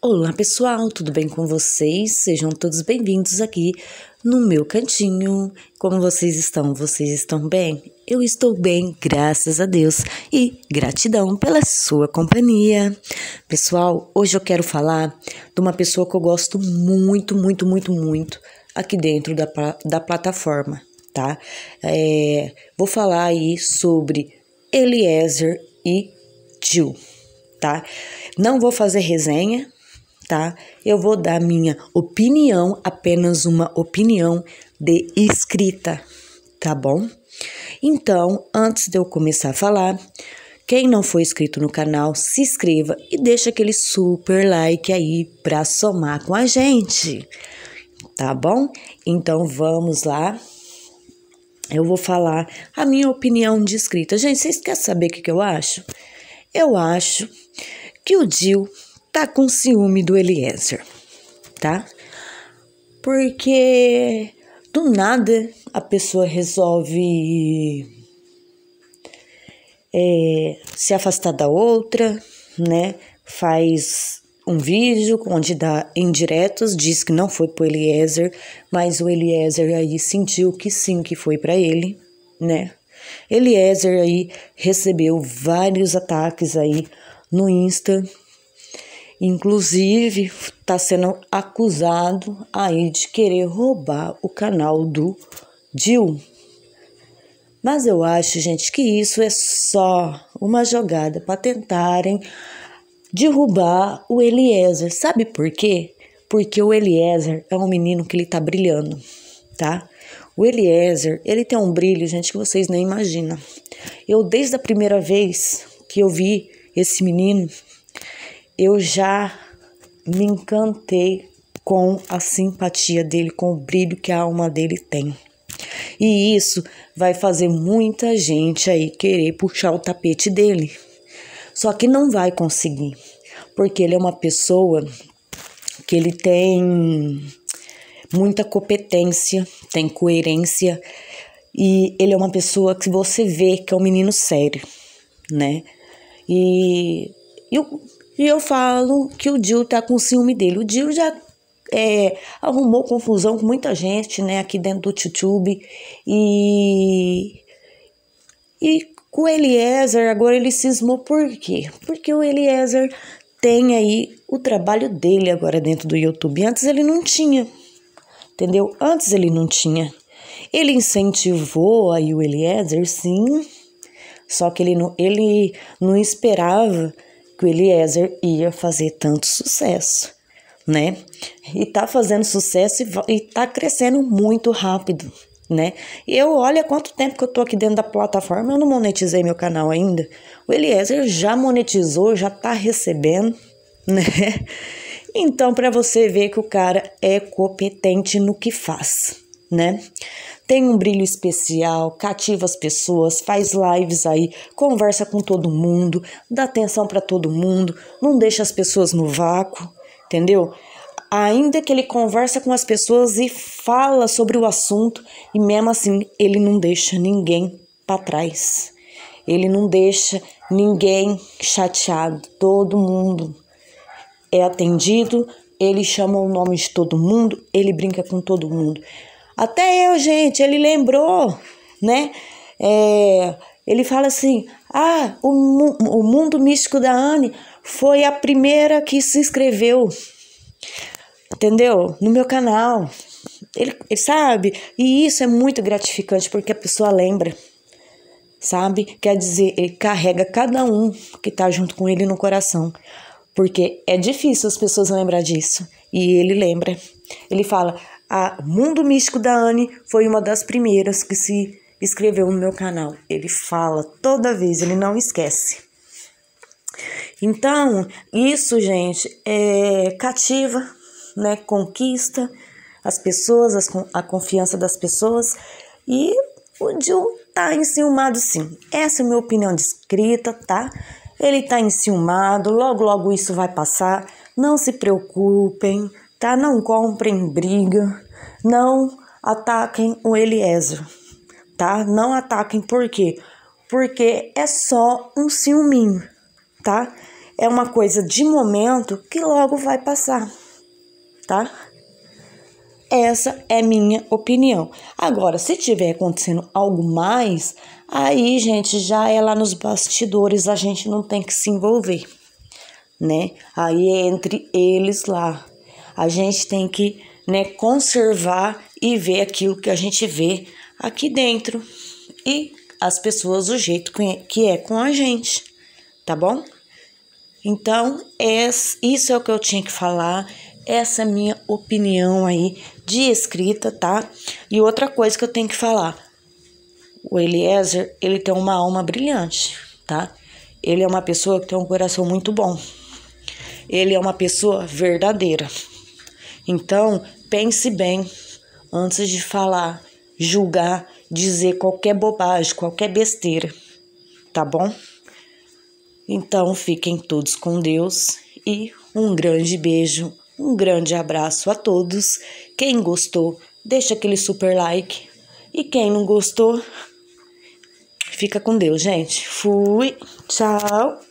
Olá pessoal, tudo bem com vocês? Sejam todos bem-vindos aqui no meu cantinho. Como vocês estão? Vocês estão bem? Eu estou bem, graças a Deus e gratidão pela sua companhia. Pessoal, hoje eu quero falar de uma pessoa que eu gosto muito, muito, muito, muito aqui dentro da, da plataforma, tá? É, vou falar aí sobre Eliezer e Jill, tá? Não vou fazer resenha, tá? Eu vou dar minha opinião, apenas uma opinião de escrita, tá bom? Então, antes de eu começar a falar, quem não foi inscrito no canal, se inscreva e deixa aquele super like aí para somar com a gente. Tá bom? Então vamos lá. Eu vou falar a minha opinião de escrita. Gente, vocês querem saber o que, que eu acho? Eu acho que o Dil tá com ciúme do Eliezer, tá? Porque do nada a pessoa resolve é, se afastar da outra, né? Faz um vídeo onde dá indiretos, diz que não foi pro Eliezer, mas o Eliezer aí sentiu que sim, que foi para ele, né? Eliezer aí recebeu vários ataques aí no Insta, Inclusive, está sendo acusado aí de querer roubar o canal do Dil. Mas eu acho, gente, que isso é só uma jogada para tentarem derrubar o Eliezer. Sabe por quê? Porque o Eliezer é um menino que ele tá brilhando, tá? O Eliezer, ele tem um brilho, gente, que vocês nem imaginam. Eu, desde a primeira vez que eu vi esse menino, eu já me encantei com a simpatia dele, com o brilho que a alma dele tem. E isso vai fazer muita gente aí querer puxar o tapete dele. Só que não vai conseguir, porque ele é uma pessoa que ele tem muita competência, tem coerência e ele é uma pessoa que você vê que é um menino sério, né? E eu e eu falo que o Dil tá com ciúme dele. O Dil já é, arrumou confusão com muita gente, né, aqui dentro do YouTube. E, e com o Eliezer, agora ele cismou por quê? Porque o Eliezer tem aí o trabalho dele agora dentro do YouTube. Antes ele não tinha, entendeu? Antes ele não tinha. Ele incentivou aí o Eliezer, sim, só que ele não, ele não esperava que o Eliezer ia fazer tanto sucesso, né? E tá fazendo sucesso e, e tá crescendo muito rápido, né? E eu olha quanto tempo que eu tô aqui dentro da plataforma, eu não monetizei meu canal ainda. O Eliezer já monetizou, já tá recebendo, né? Então, para você ver que o cara é competente no que faz, né? tem um brilho especial, cativa as pessoas, faz lives aí, conversa com todo mundo, dá atenção para todo mundo, não deixa as pessoas no vácuo, entendeu? Ainda que ele conversa com as pessoas e fala sobre o assunto, e mesmo assim ele não deixa ninguém para trás. Ele não deixa ninguém chateado, todo mundo é atendido, ele chama o nome de todo mundo, ele brinca com todo mundo. Até eu, gente, ele lembrou, né? É, ele fala assim: ah, o, o mundo místico da Anne foi a primeira que se inscreveu, entendeu? No meu canal. Ele, ele sabe? E isso é muito gratificante porque a pessoa lembra, sabe? Quer dizer, ele carrega cada um que tá junto com ele no coração. Porque é difícil as pessoas lembrar disso. E ele lembra. Ele fala: a Mundo Místico da Anne foi uma das primeiras que se escreveu no meu canal. Ele fala toda vez, ele não esquece. Então, isso, gente, é cativa, né? Conquista as pessoas, as, a confiança das pessoas. E o Jill tá enciumado sim. Essa é a minha opinião de escrita, tá? Ele tá enciumado, logo logo isso vai passar. Não se preocupem, tá? Não comprem briga, não ataquem o Eliezer, tá? Não ataquem por quê? Porque é só um ciúminho, tá? É uma coisa de momento que logo vai passar, tá? Essa é minha opinião. Agora, se tiver acontecendo algo mais, aí, gente, já é lá nos bastidores, a gente não tem que se envolver, né? Aí é entre eles lá, a gente tem que né, conservar e ver aquilo que a gente vê aqui dentro e as pessoas do jeito que é, é com a gente, tá bom? Então, isso é o que eu tinha que falar, essa é a minha opinião aí de escrita, tá? E outra coisa que eu tenho que falar, o Eliezer, ele tem uma alma brilhante, tá? Ele é uma pessoa que tem um coração muito bom. Ele é uma pessoa verdadeira. Então, pense bem antes de falar, julgar, dizer qualquer bobagem, qualquer besteira, tá bom? Então, fiquem todos com Deus e um grande beijo, um grande abraço a todos. Quem gostou, deixa aquele super like. E quem não gostou, fica com Deus, gente. Fui, tchau.